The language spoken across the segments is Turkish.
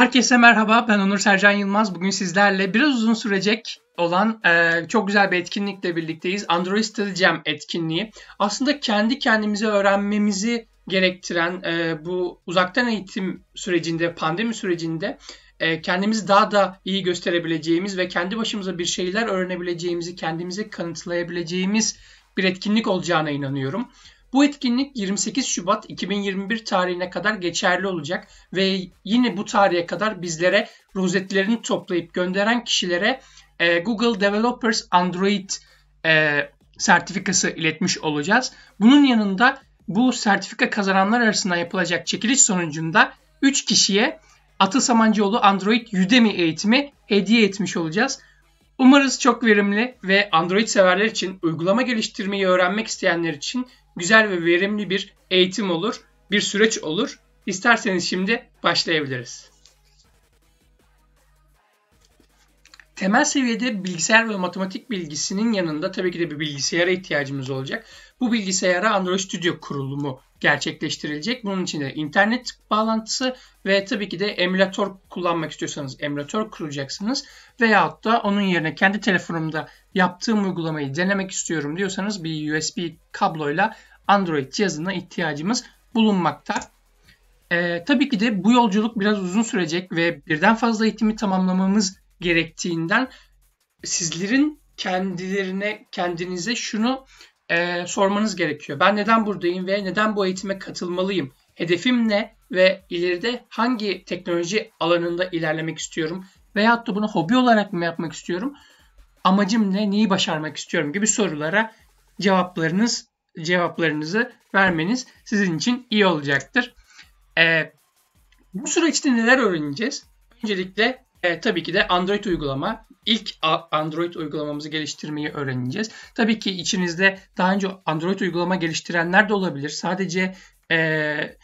Herkese merhaba, ben Onur Sercan Yılmaz. Bugün sizlerle biraz uzun sürecek olan e, çok güzel bir etkinlikle birlikteyiz. Android Study Jam etkinliği. Aslında kendi kendimize öğrenmemizi gerektiren e, bu uzaktan eğitim sürecinde, pandemi sürecinde e, kendimizi daha da iyi gösterebileceğimiz ve kendi başımıza bir şeyler öğrenebileceğimizi, kendimizi kanıtlayabileceğimiz bir etkinlik olacağına inanıyorum. Bu etkinlik 28 Şubat 2021 tarihine kadar geçerli olacak ve yine bu tarihe kadar bizlere rozetlerini toplayıp gönderen kişilere e, Google Developers Android e, sertifikası iletmiş olacağız. Bunun yanında bu sertifika kazananlar arasında yapılacak çekiliş sonucunda 3 kişiye Atı Samancıoğlu Android Udemy eğitimi hediye etmiş olacağız. Umarız çok verimli ve Android severler için uygulama geliştirmeyi öğrenmek isteyenler için güzel ve verimli bir eğitim olur, bir süreç olur. İsterseniz şimdi başlayabiliriz. Temel seviyede bilgisayar ve matematik bilgisinin yanında tabii ki de bir bilgisayara ihtiyacımız olacak. Bu bilgisayara Android Studio kurulumu gerçekleştirilecek. Bunun için de internet bağlantısı ve tabii ki de emülatör kullanmak istiyorsanız emülatör kuracaksınız. Veyahut da onun yerine kendi telefonumda yaptığım uygulamayı denemek istiyorum diyorsanız bir USB kabloyla Android cihazına ihtiyacımız bulunmakta. Ee, tabii ki de bu yolculuk biraz uzun sürecek ve birden fazla eğitimi tamamlamamız gerektiğinden sizlerin kendilerine, kendinize şunu e, sormanız gerekiyor. Ben neden buradayım ve neden bu eğitime katılmalıyım? Hedefim ne ve ileride hangi teknoloji alanında ilerlemek istiyorum? Veyahut da bunu hobi olarak mı yapmak istiyorum? Amacım ne, neyi başarmak istiyorum gibi sorulara cevaplarınız cevaplarınızı vermeniz sizin için iyi olacaktır. E, bu süreçte neler öğreneceğiz? Öncelikle e, tabii ki de Android uygulama. İlk Android uygulamamızı geliştirmeyi öğreneceğiz. Tabii ki içinizde daha önce Android uygulama geliştirenler de olabilir. Sadece e,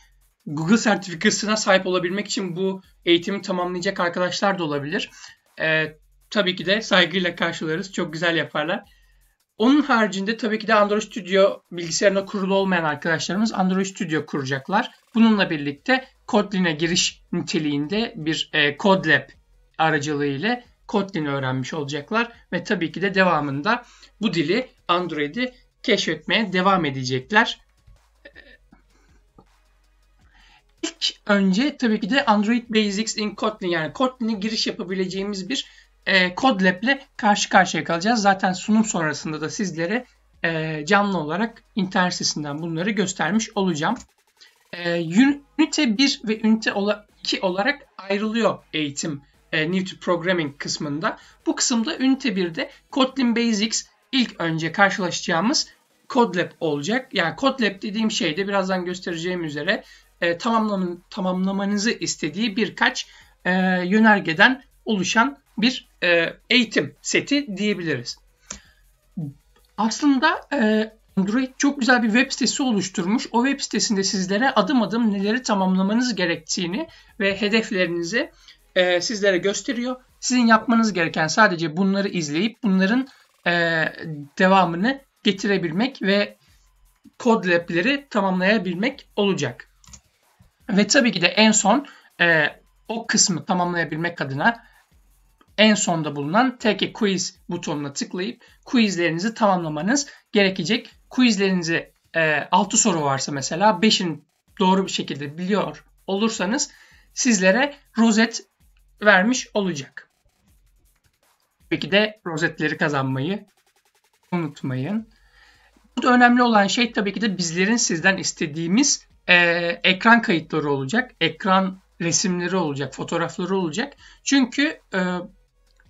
Google sertifikasına sahip olabilmek için bu eğitimi tamamlayacak arkadaşlar da olabilir. E, tabii ki de saygıyla karşılarız. Çok güzel yaparlar. Onun haricinde tabii ki de Android Studio bilgisayarına kurulu olmayan arkadaşlarımız Android Studio kuracaklar. Bununla birlikte Kotlin'e giriş niteliğinde bir e, CodeLab aracılığı Kotlin öğrenmiş olacaklar ve tabii ki de devamında bu dili Android'i keşfetmeye devam edecekler. İlk önce tabii ki de Android Basics in Kotlin yani Kotlin'e giriş yapabileceğimiz bir e, CodeLab ile karşı karşıya kalacağız. Zaten sunum sonrasında da sizlere e, canlı olarak internet sitesinden bunları göstermiş olacağım. E, ünite 1 ve Ünite 2 olarak ayrılıyor eğitim e, New to Programming kısmında. Bu kısımda Ünite 1'de Kotlin Basics ilk önce karşılaşacağımız CodeLab olacak. Yani CodeLab dediğim şey de birazdan göstereceğim üzere e, tamamlamanızı istediği birkaç e, yönergeden oluşan bir e, eğitim seti diyebiliriz. Aslında e, Android çok güzel bir web sitesi oluşturmuş. O web sitesinde sizlere adım adım neleri tamamlamanız gerektiğini ve hedeflerinizi e, sizlere gösteriyor. Sizin yapmanız gereken sadece bunları izleyip bunların e, devamını getirebilmek ve kod lab'leri tamamlayabilmek olacak. Ve tabii ki de en son e, o kısmı tamamlayabilmek adına en sonda bulunan Take Quiz butonuna tıklayıp quizlerinizi tamamlamanız gerekecek. Quizlerinizi e, 6 soru varsa mesela 5'in doğru bir şekilde biliyor olursanız sizlere rozet vermiş olacak. Tabii ki de rozetleri kazanmayı unutmayın. Burada önemli olan şey tabii ki de bizlerin sizden istediğimiz e, ekran kayıtları olacak. Ekran resimleri olacak, fotoğrafları olacak. Çünkü e,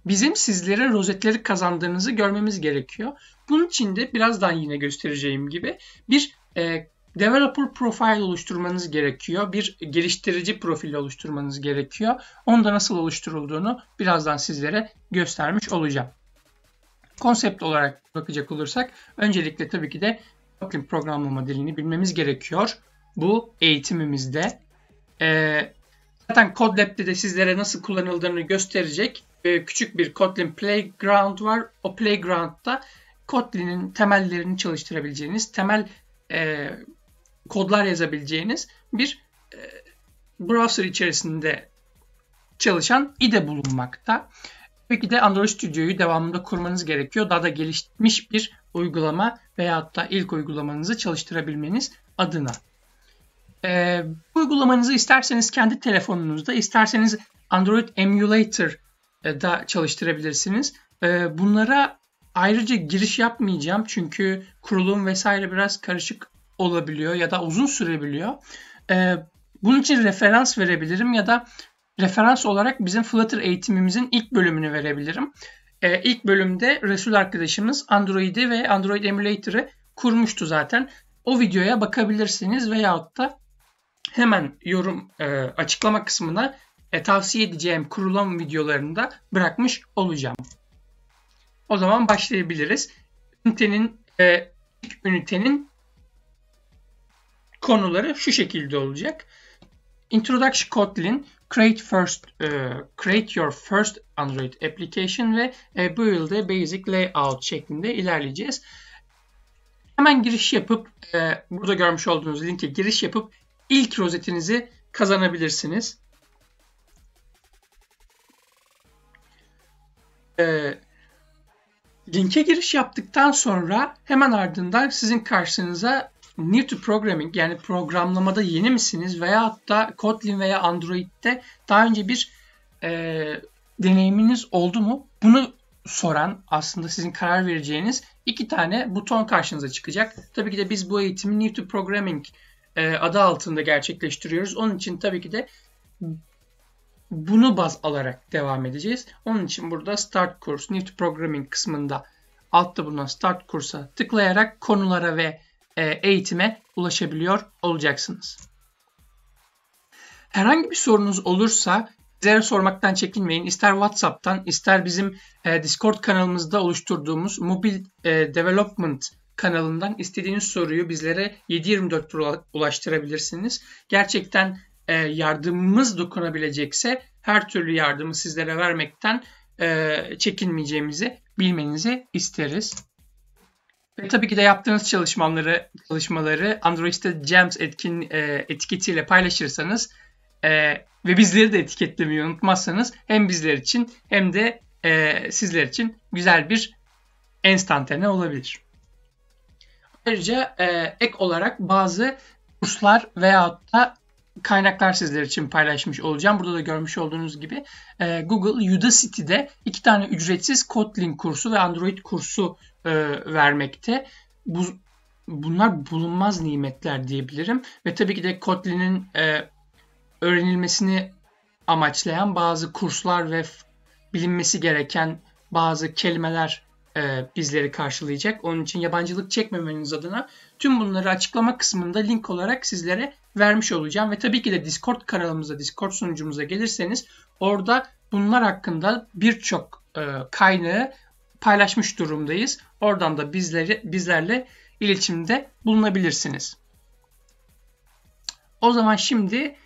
bizim sizlere rozetleri kazandığınızı görmemiz gerekiyor. Bunun için de birazdan yine göstereceğim gibi bir e, developer profile oluşturmanız gerekiyor. Bir geliştirici profili oluşturmanız gerekiyor. Onda nasıl oluşturulduğunu birazdan sizlere göstermiş olacağım. Konsept olarak bakacak olursak öncelikle tabii ki de Kotlin programlama dilini bilmemiz gerekiyor. Bu eğitimimizde. Ee, zaten CodeLab'de de sizlere nasıl kullanıldığını gösterecek e, küçük bir Kotlin Playground var. O Playground'da Kotlin'in temellerini çalıştırabileceğiniz, temel e, kodlar yazabileceğiniz bir e, browser içerisinde çalışan IDE bulunmakta. Peki de Android Studio'yu devamında kurmanız gerekiyor. Daha da gelişmiş bir uygulama veyahut da ilk uygulamanızı çalıştırabilmeniz adına. Ee, bu uygulamanızı isterseniz kendi telefonunuzda, isterseniz Android Emulator e, da çalıştırabilirsiniz. E, bunlara ayrıca giriş yapmayacağım çünkü kurulum vesaire biraz karışık olabiliyor ya da uzun sürebiliyor. E, bunun için referans verebilirim ya da referans olarak bizim Flutter eğitimimizin ilk bölümünü verebilirim. İlk bölümde Resul arkadaşımız Android'i ve Android Emulator'ı kurmuştu zaten. O videoya bakabilirsiniz veyahut da hemen yorum açıklama kısmına e, tavsiye edeceğim kurulum videolarını da bırakmış olacağım. O zaman başlayabiliriz. Ünitenin e, ilk ünitenin konuları şu şekilde olacak. Introduction Kotlin, Create First, e, Create Your First Android Application ve e, Build a Basic Layout şeklinde ilerleyeceğiz. Hemen giriş yapıp e, burada görmüş olduğunuz linke giriş yapıp ilk rozetinizi kazanabilirsiniz. e, linke giriş yaptıktan sonra hemen ardından sizin karşınıza New to Programming yani programlamada yeni misiniz veya hatta Kotlin veya Android'de daha önce bir e, deneyiminiz oldu mu? Bunu soran aslında sizin karar vereceğiniz iki tane buton karşınıza çıkacak. Tabii ki de biz bu eğitimi New to Programming e, adı altında gerçekleştiriyoruz. Onun için tabii ki de bunu baz alarak devam edeceğiz. Onun için burada Start Course, New Programming kısmında altta bulunan Start Course'a tıklayarak konulara ve e, eğitime ulaşabiliyor olacaksınız. Herhangi bir sorunuz olursa bizlere sormaktan çekinmeyin. İster WhatsApp'tan ister bizim e, Discord kanalımızda oluşturduğumuz Mobil e, Development kanalından istediğiniz soruyu bizlere 7 ulaştırabilirsiniz. Gerçekten e, yardımımız dokunabilecekse her türlü yardımı sizlere vermekten e, çekinmeyeceğimizi bilmenizi isteriz. Ve tabii ki de yaptığınız çalışmaları çalışmaları Android'de Gems etkin, e, etiketiyle paylaşırsanız e, ve bizleri de etiketlemeyi unutmazsanız hem bizler için hem de sizler için güzel bir enstantane olabilir. Ayrıca ek olarak bazı kurslar veyahut da kaynaklar sizler için paylaşmış olacağım. Burada da görmüş olduğunuz gibi e, Google Udacity'de iki tane ücretsiz Kotlin kursu ve Android kursu e, vermekte. Bu, bunlar bulunmaz nimetler diyebilirim. Ve tabii ki de Kotlin'in e, öğrenilmesini amaçlayan bazı kurslar ve bilinmesi gereken bazı kelimeler e, bizleri karşılayacak. Onun için yabancılık çekmemeniz adına tüm bunları açıklama kısmında link olarak sizlere vermiş olacağım. Ve tabii ki de Discord kanalımıza, Discord sunucumuza gelirseniz orada bunlar hakkında birçok e, kaynağı paylaşmış durumdayız. Oradan da bizleri bizlerle iletişimde bulunabilirsiniz. O zaman şimdi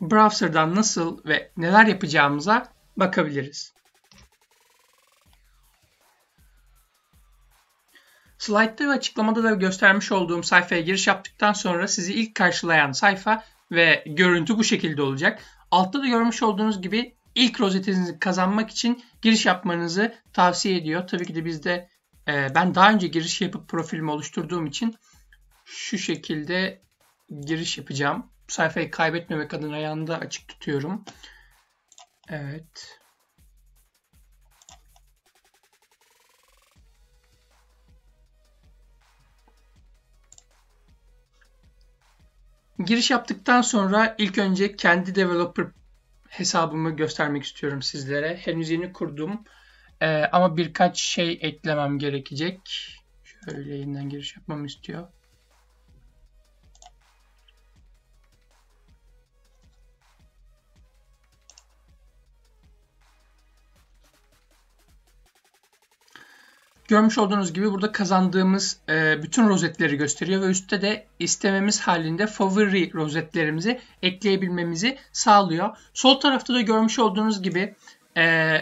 browser'dan nasıl ve neler yapacağımıza bakabiliriz. Slide'da ve açıklamada da göstermiş olduğum sayfaya giriş yaptıktan sonra sizi ilk karşılayan sayfa ve görüntü bu şekilde olacak. Altta da görmüş olduğunuz gibi ilk rozetinizi kazanmak için giriş yapmanızı tavsiye ediyor. Tabii ki de bizde e, ben daha önce giriş yapıp profilimi oluşturduğum için şu şekilde giriş yapacağım. Bu sayfayı kaybetmemek adına yanında açık tutuyorum. Evet. Giriş yaptıktan sonra ilk önce kendi developer hesabımı göstermek istiyorum sizlere. Henüz yeni kurdum ee, ama birkaç şey eklemem gerekecek. Şöyle yeniden giriş yapmamı istiyor. Görmüş olduğunuz gibi burada kazandığımız e, bütün rozetleri gösteriyor ve üstte de istememiz halinde favori rozetlerimizi ekleyebilmemizi sağlıyor. Sol tarafta da görmüş olduğunuz gibi e,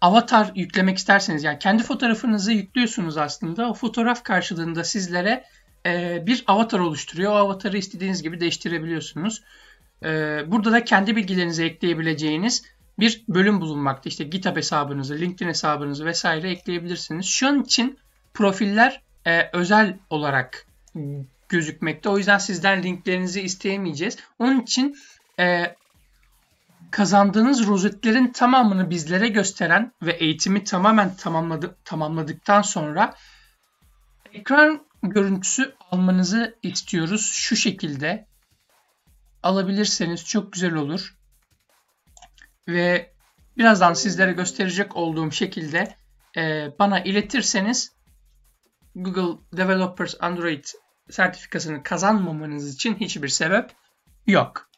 avatar yüklemek isterseniz yani kendi fotoğrafınızı yüklüyorsunuz aslında. O fotoğraf karşılığında sizlere e, bir avatar oluşturuyor. O avatarı istediğiniz gibi değiştirebiliyorsunuz. E, burada da kendi bilgilerinizi ekleyebileceğiniz bir bölüm bulunmakta. İşte GitHub hesabınızı, LinkedIn hesabınızı vesaire ekleyebilirsiniz. Şu an için profiller e, özel olarak gözükmekte. O yüzden sizden linklerinizi isteyemeyeceğiz. Onun için e, kazandığınız rozetlerin tamamını bizlere gösteren ve eğitimi tamamen tamamladı, tamamladıktan sonra ekran görüntüsü almanızı istiyoruz. Şu şekilde alabilirseniz çok güzel olur ve birazdan sizlere gösterecek olduğum şekilde e, bana iletirseniz Google Developers Android sertifikasını kazanmamanız için hiçbir sebep yok.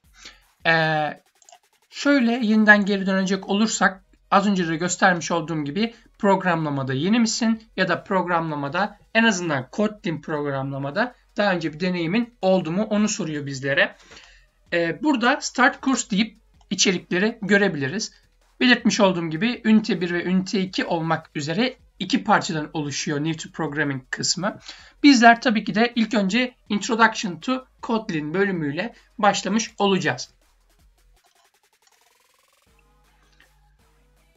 Ee, şöyle yeniden geri dönecek olursak az önce de göstermiş olduğum gibi programlamada yeni misin ya da programlamada en azından Kotlin programlamada daha önce bir deneyimin oldu mu onu soruyor bizlere. Ee, burada start kurs deyip içerikleri görebiliriz. Belirtmiş olduğum gibi ünite 1 ve ünite 2 olmak üzere iki parçadan oluşuyor New to Programming kısmı. Bizler tabii ki de ilk önce Introduction to Kotlin bölümüyle başlamış olacağız.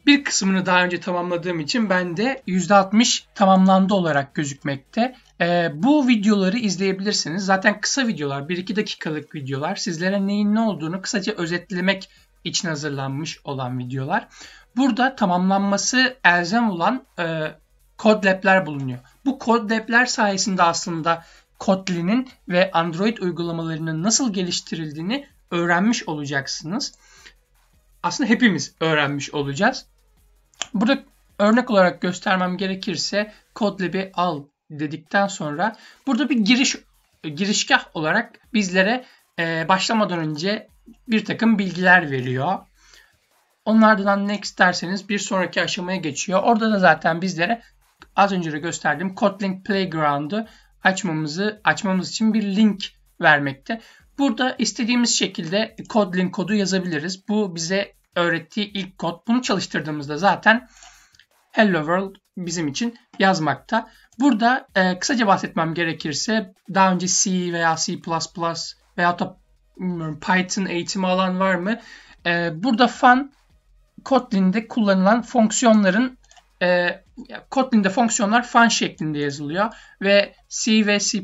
Bir kısmını daha önce tamamladığım için ben de %60 tamamlandı olarak gözükmekte. Ee, bu videoları izleyebilirsiniz. Zaten kısa videolar, 1-2 dakikalık videolar. Sizlere neyin ne olduğunu kısaca özetlemek için hazırlanmış olan videolar. Burada tamamlanması elzem olan e, CodeLab'ler bulunuyor. Bu CodeLab'ler sayesinde aslında Kotlin'in ve Android uygulamalarının nasıl geliştirildiğini öğrenmiş olacaksınız aslında hepimiz öğrenmiş olacağız. Burada örnek olarak göstermem gerekirse Codlib'i al dedikten sonra burada bir giriş girişgah olarak bizlere e, başlamadan önce bir takım bilgiler veriyor. Onlardan next derseniz bir sonraki aşamaya geçiyor. Orada da zaten bizlere az önce de gösterdiğim Kotlin Playground'u açmamızı açmamız için bir link vermekte. Burada istediğimiz şekilde Kotlin kodu yazabiliriz. Bu bize öğrettiği ilk kod. Bunu çalıştırdığımızda zaten Hello World bizim için yazmakta. Burada e, kısaca bahsetmem gerekirse daha önce C veya C++ veya da hmm, Python eğitimi alan var mı? E, burada fun Kotlin'de kullanılan fonksiyonların e, Kotlin'de fonksiyonlar fun şeklinde yazılıyor ve C ve C++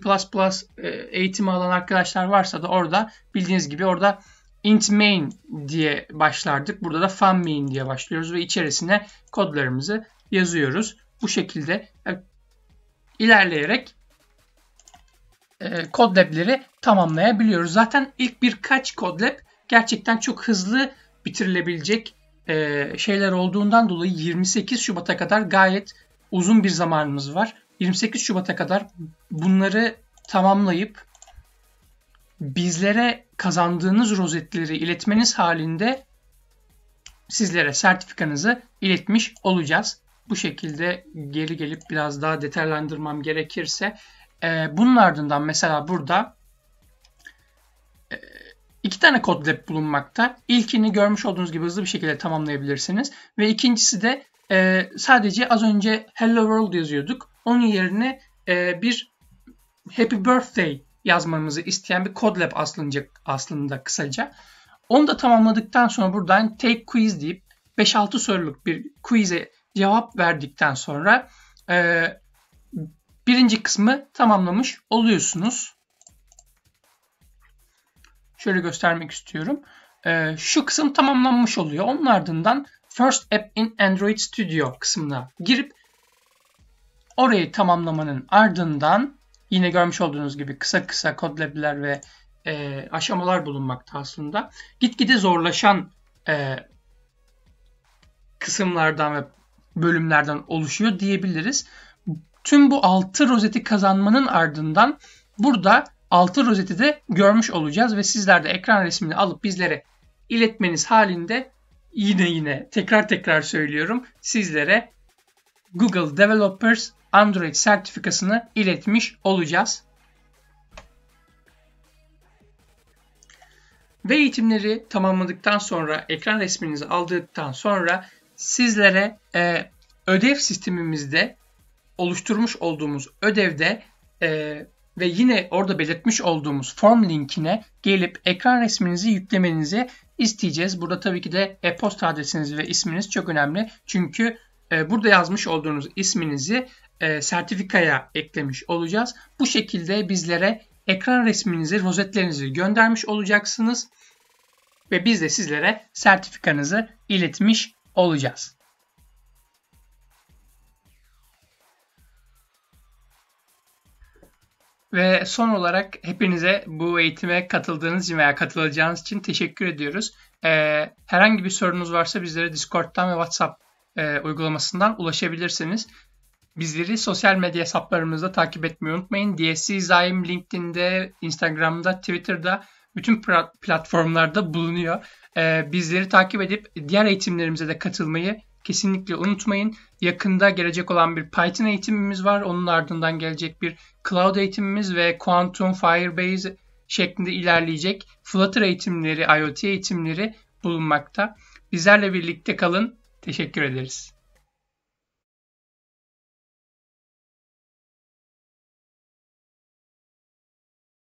e, eğitimi alan arkadaşlar varsa da orada bildiğiniz gibi orada int main diye başlardık. Burada da fun main diye başlıyoruz ve içerisine kodlarımızı yazıyoruz. Bu şekilde e, ilerleyerek e, kod tamamlayabiliyoruz. Zaten ilk birkaç kod lab gerçekten çok hızlı bitirilebilecek e, şeyler olduğundan dolayı 28 Şubat'a kadar gayet uzun bir zamanımız var. 28 Şubat'a kadar bunları tamamlayıp bizlere kazandığınız rozetleri iletmeniz halinde sizlere sertifikanızı iletmiş olacağız. Bu şekilde geri gelip biraz daha detaylandırmam gerekirse e, bunun ardından mesela burada e, İki tane Kotlab bulunmakta. İlkini görmüş olduğunuz gibi hızlı bir şekilde tamamlayabilirsiniz. Ve ikincisi de e, sadece az önce Hello World yazıyorduk. Onun yerine e, bir Happy Birthday yazmamızı isteyen bir Kotlab aslında, aslında kısaca. Onu da tamamladıktan sonra buradan Take Quiz deyip 5-6 soruluk bir quiz'e cevap verdikten sonra e, birinci kısmı tamamlamış oluyorsunuz. Şöyle göstermek istiyorum. Ee, şu kısım tamamlanmış oluyor. Onun ardından First App in Android Studio kısmına girip orayı tamamlamanın ardından yine görmüş olduğunuz gibi kısa kısa kodlabiler ve e, aşamalar bulunmakta aslında. Gitgide zorlaşan e, kısımlardan ve bölümlerden oluşuyor diyebiliriz. Tüm bu altı rozeti kazanmanın ardından burada altı rozeti de görmüş olacağız ve sizler de ekran resmini alıp bizlere iletmeniz halinde yine yine tekrar tekrar söylüyorum sizlere Google Developers Android sertifikasını iletmiş olacağız. Ve eğitimleri tamamladıktan sonra ekran resminizi aldıktan sonra sizlere e, ödev sistemimizde oluşturmuş olduğumuz ödevde e, ve yine orada belirtmiş olduğumuz form linkine gelip ekran resminizi yüklemenizi isteyeceğiz. Burada tabii ki de e-posta adresiniz ve isminiz çok önemli. Çünkü e, burada yazmış olduğunuz isminizi e, sertifikaya eklemiş olacağız. Bu şekilde bizlere ekran resminizi, rozetlerinizi göndermiş olacaksınız ve biz de sizlere sertifikanızı iletmiş olacağız. Ve son olarak hepinize bu eğitime katıldığınız için veya katılacağınız için teşekkür ediyoruz. Ee, herhangi bir sorunuz varsa bizlere Discord'dan ve WhatsApp e, uygulamasından ulaşabilirsiniz. Bizleri sosyal medya hesaplarımızda takip etmeyi unutmayın. DSC Zaim LinkedIn'de, Instagram'da, Twitter'da bütün platformlarda bulunuyor. Ee, bizleri takip edip diğer eğitimlerimize de katılmayı kesinlikle unutmayın. Yakında gelecek olan bir Python eğitimimiz var. Onun ardından gelecek bir Cloud eğitimimiz ve Quantum, Firebase şeklinde ilerleyecek Flutter eğitimleri, IoT eğitimleri bulunmakta. Bizlerle birlikte kalın. Teşekkür ederiz.